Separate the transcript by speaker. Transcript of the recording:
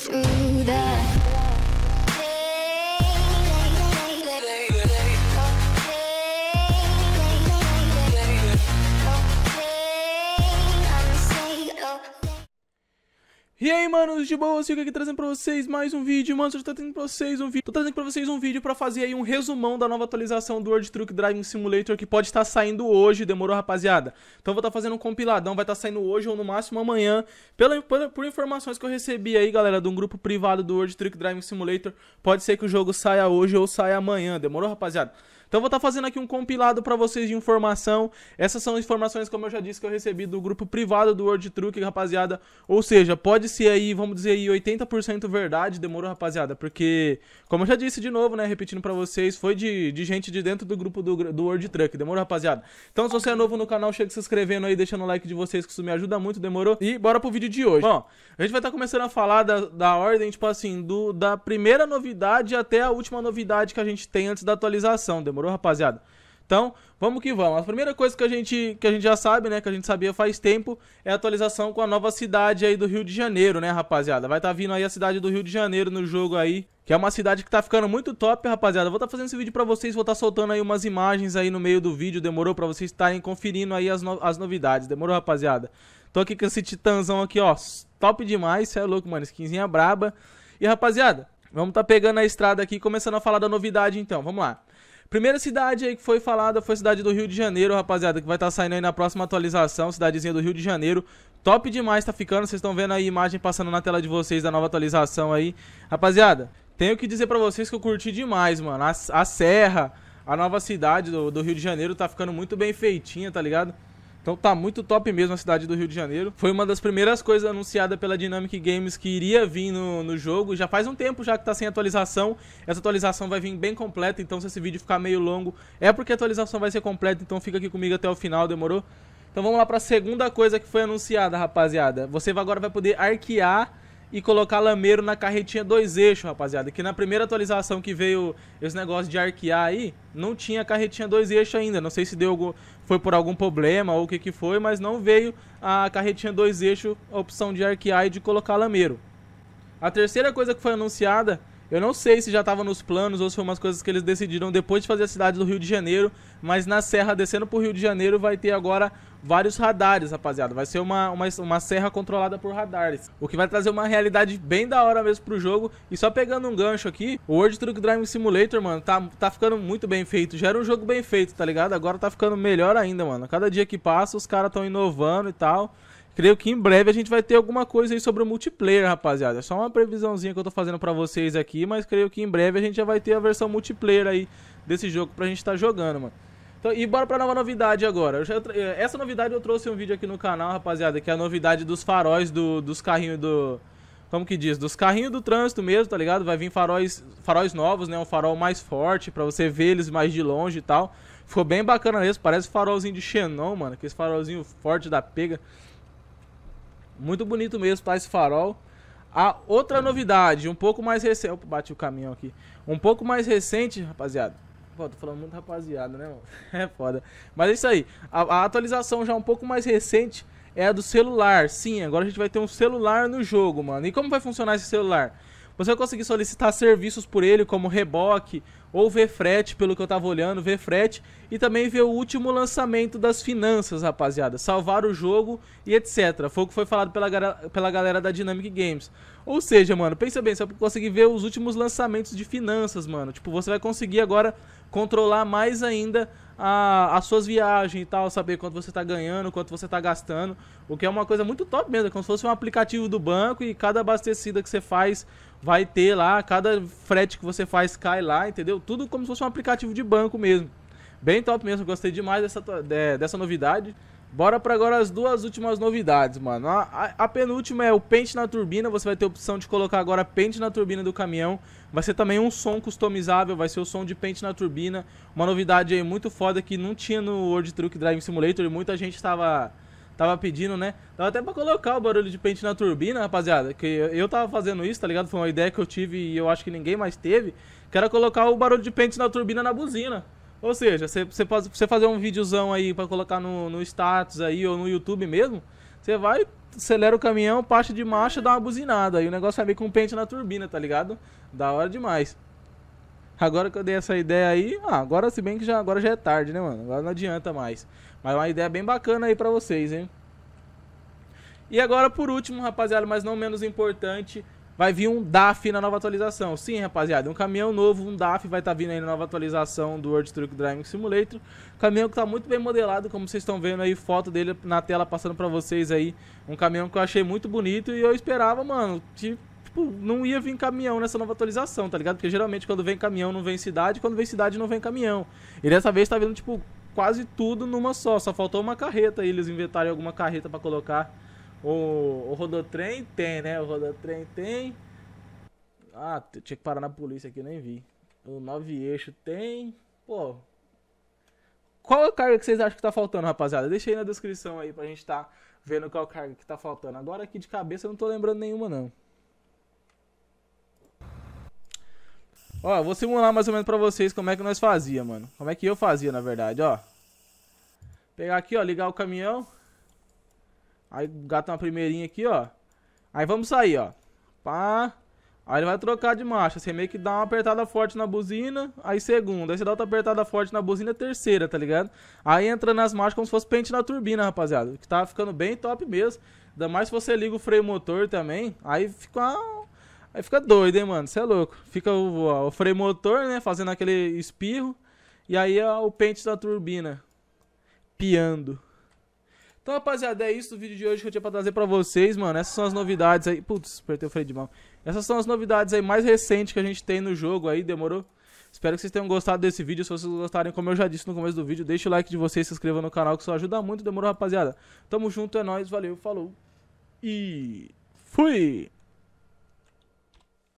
Speaker 1: through the E aí, manos, de boa, sigo aqui trazendo pra vocês mais um vídeo, mano, eu tô trazendo pra vocês um vídeo, tô trazendo pra vocês um vídeo pra fazer aí um resumão da nova atualização do World Truck Driving Simulator que pode estar tá saindo hoje, demorou, rapaziada? Então vou estar tá fazendo um compiladão, vai estar tá saindo hoje ou no máximo amanhã, pela, pela, por informações que eu recebi aí, galera, de um grupo privado do World Truck Driving Simulator, pode ser que o jogo saia hoje ou saia amanhã, demorou, rapaziada? Então vou estar tá fazendo aqui um compilado para vocês de informação. Essas são informações, como eu já disse, que eu recebi do grupo privado do World Truck, rapaziada. Ou seja, pode ser aí, vamos dizer aí, 80% verdade, demorou, rapaziada. Porque, como eu já disse de novo, né, repetindo para vocês, foi de, de gente de dentro do grupo do, do World Truck, demorou, rapaziada. Então se você é novo no canal, chega se inscrevendo aí, deixando o like de vocês, que isso me ajuda muito, demorou? E bora pro vídeo de hoje. Bom, a gente vai estar tá começando a falar da, da ordem, tipo assim, do, da primeira novidade até a última novidade que a gente tem antes da atualização, demorou? Demorou, rapaziada? Então, vamos que vamos. A primeira coisa que a gente, que a gente já sabe, né, que a gente sabia faz tempo, é a atualização com a nova cidade aí do Rio de Janeiro, né, rapaziada? Vai estar tá vindo aí a cidade do Rio de Janeiro no jogo aí, que é uma cidade que tá ficando muito top, rapaziada. Vou estar tá fazendo esse vídeo pra vocês, vou estar tá soltando aí umas imagens aí no meio do vídeo, demorou? Pra vocês estarem conferindo aí as, no as novidades, demorou, rapaziada? Tô aqui com esse titãzão aqui, ó, top demais, cê é louco, mano, skinzinha braba. E, rapaziada, vamos tá pegando a estrada aqui, começando a falar da novidade então, vamos lá. Primeira cidade aí que foi falada foi a cidade do Rio de Janeiro, rapaziada, que vai estar tá saindo aí na próxima atualização, cidadezinha do Rio de Janeiro. Top demais tá ficando, vocês estão vendo aí a imagem passando na tela de vocês da nova atualização aí. Rapaziada, tenho que dizer pra vocês que eu curti demais, mano. A, a serra, a nova cidade do, do Rio de Janeiro tá ficando muito bem feitinha, tá ligado? Então tá muito top mesmo a cidade do Rio de Janeiro. Foi uma das primeiras coisas anunciadas pela Dynamic Games que iria vir no, no jogo. Já faz um tempo já que tá sem atualização. Essa atualização vai vir bem completa, então se esse vídeo ficar meio longo, é porque a atualização vai ser completa, então fica aqui comigo até o final, demorou? Então vamos lá para a segunda coisa que foi anunciada, rapaziada. Você agora vai poder arquear e colocar lameiro na carretinha dois eixos, rapaziada. Que na primeira atualização que veio esse negócio de arquear aí, não tinha carretinha dois eixos ainda. Não sei se deu foi por algum problema ou o que, que foi, mas não veio a carretinha dois eixos, a opção de arquear e de colocar lameiro. A terceira coisa que foi anunciada eu não sei se já estava nos planos ou se foi umas coisas que eles decidiram depois de fazer a cidade do Rio de Janeiro, mas na serra descendo pro Rio de Janeiro vai ter agora vários radares, rapaziada. Vai ser uma, uma, uma serra controlada por radares, o que vai trazer uma realidade bem da hora mesmo pro jogo. E só pegando um gancho aqui, o World Truck Driving Simulator, mano, tá, tá ficando muito bem feito. Já era um jogo bem feito, tá ligado? Agora tá ficando melhor ainda, mano. Cada dia que passa, os caras estão inovando e tal. Creio que em breve a gente vai ter alguma coisa aí sobre o multiplayer, rapaziada. É só uma previsãozinha que eu tô fazendo pra vocês aqui, mas creio que em breve a gente já vai ter a versão multiplayer aí desse jogo pra gente estar tá jogando, mano. Então, e bora pra nova novidade agora. Eh, essa novidade eu trouxe um vídeo aqui no canal, rapaziada, que é a novidade dos faróis do, dos carrinhos do... Como que diz? Dos carrinhos do trânsito mesmo, tá ligado? Vai vir faróis, faróis novos, né? Um farol mais forte pra você ver eles mais de longe e tal. Ficou bem bacana mesmo, parece farolzinho de Xenon, mano. Que esse farolzinho forte da pega. Muito bonito mesmo, tá? Esse farol. A outra novidade, um pouco mais recente. Opa, bati o caminhão aqui. Um pouco mais recente, rapaziada. Pô, tô falando muito rapaziada, né, mano? É foda. Mas é isso aí. A, a, atualização já um pouco mais recente é a do celular. Sim, agora a gente vai ter um celular no jogo, mano. E como vai funcionar esse celular? Você vai conseguir solicitar serviços por ele, como reboque ou ver frete, pelo que eu tava olhando, ver frete e também ver o último lançamento das finanças, rapaziada, salvar o jogo e etc. Foi o que foi falado pela, pela galera da Dynamic Games. Ou seja, mano, pensa bem, você vai conseguir ver os últimos lançamentos de finanças, mano. Tipo, você vai conseguir agora controlar mais ainda a, as suas viagens e tal, saber quanto você está ganhando, quanto você está gastando, o que é uma coisa muito top mesmo, é como se fosse um aplicativo do banco e cada abastecida que você faz vai ter lá, cada frete que você faz cai lá, entendeu? Tudo como se fosse um aplicativo de banco mesmo. Bem top mesmo, gostei demais dessa, dessa novidade. Bora para agora as duas últimas novidades, mano. A, a, a, penúltima é o pente na turbina. Você vai ter a opção de colocar agora pente na turbina do caminhão. Vai ser também um som customizável, vai ser o som de pente na turbina. Uma novidade aí muito foda que não tinha no World Truck Driving Simulator e muita gente estava tava pedindo, né? Dava até pra colocar o barulho de pente na turbina, rapaziada. Que eu tava fazendo isso, tá ligado? Foi uma ideia que eu tive e eu acho que ninguém mais teve. Que era colocar o barulho de pente na turbina na buzina. Ou seja, você, você, você fazer um videozão aí para colocar no, no status aí ou no YouTube mesmo, você vai, acelera o caminhão, parte de marcha, dá uma buzinada. Aí o negócio vai meio com um pente na turbina, tá ligado? Da hora demais. Agora que eu dei essa ideia aí, ah, agora se bem que já, agora já é tarde, né, mano? Agora não adianta mais. Mas é uma ideia bem bacana aí pra vocês, hein? E agora, por último, rapaziada, mas não menos importante, vai vir um DAF na nova atualização. Sim, rapaziada, um caminhão novo, um DAF vai estar tá vindo aí na nova atualização do World Truck Driving Simulator. Caminhão que está muito bem modelado, como vocês estão vendo aí, foto dele na tela passando para vocês aí. Um caminhão que eu achei muito bonito e eu esperava, mano, tipo, não ia vir caminhão nessa nova atualização, tá ligado? Porque geralmente quando vem caminhão não vem cidade, quando vem cidade não vem caminhão. E dessa vez tá vindo, tipo, quase tudo numa só, só faltou uma carreta aí, eles inventaram alguma carreta para colocar. O, o rodotrem tem, né? O rodotrem tem. Ah, tinha que parar na polícia aqui, eu nem vi. O nove eixo tem. Pô. Qual é o carga que vocês acham que tá faltando, rapaziada? Deixa aí na descrição aí pra gente tá vendo qual é carga que tá faltando. Agora aqui de cabeça eu não tô lembrando nenhuma, não. Ó, vou simular mais ou menos pra vocês como é que nós fazia, mano. Como é que eu fazia, na verdade, ó. Pegar aqui, ó, ligar o caminhão. Aí gata uma primeirinha aqui, ó. Aí vamos sair, ó. Pá. Aí ele vai trocar de marcha. Você meio que dá uma apertada forte na buzina, aí segunda. Aí você dá outra apertada forte na buzina, terceira, tá ligado? Aí entra nas marchas como se fosse pente na turbina, rapaziada. Que tá ficando bem top mesmo. Ainda mais se você liga o freio motor também. Aí fica Aí fica doido, hein, mano? Você é louco. Fica o, ó, o, freio motor, né? Fazendo aquele espirro. E aí ó, é o pente da turbina. Piando. Então, rapaziada, é isso do vídeo de hoje que eu tinha pra trazer pra vocês, mano. Essas são as novidades aí. Putz, apertei o freio de mão. Essas são as novidades aí mais recentes que a gente tem no jogo aí, demorou? Espero que vocês tenham gostado desse vídeo. Se vocês gostarem, como eu já disse no começo do vídeo, deixa o like de vocês, se inscreva no canal, que isso ajuda muito, demorou, rapaziada? Tamo junto, é nóis, valeu, falou e fui!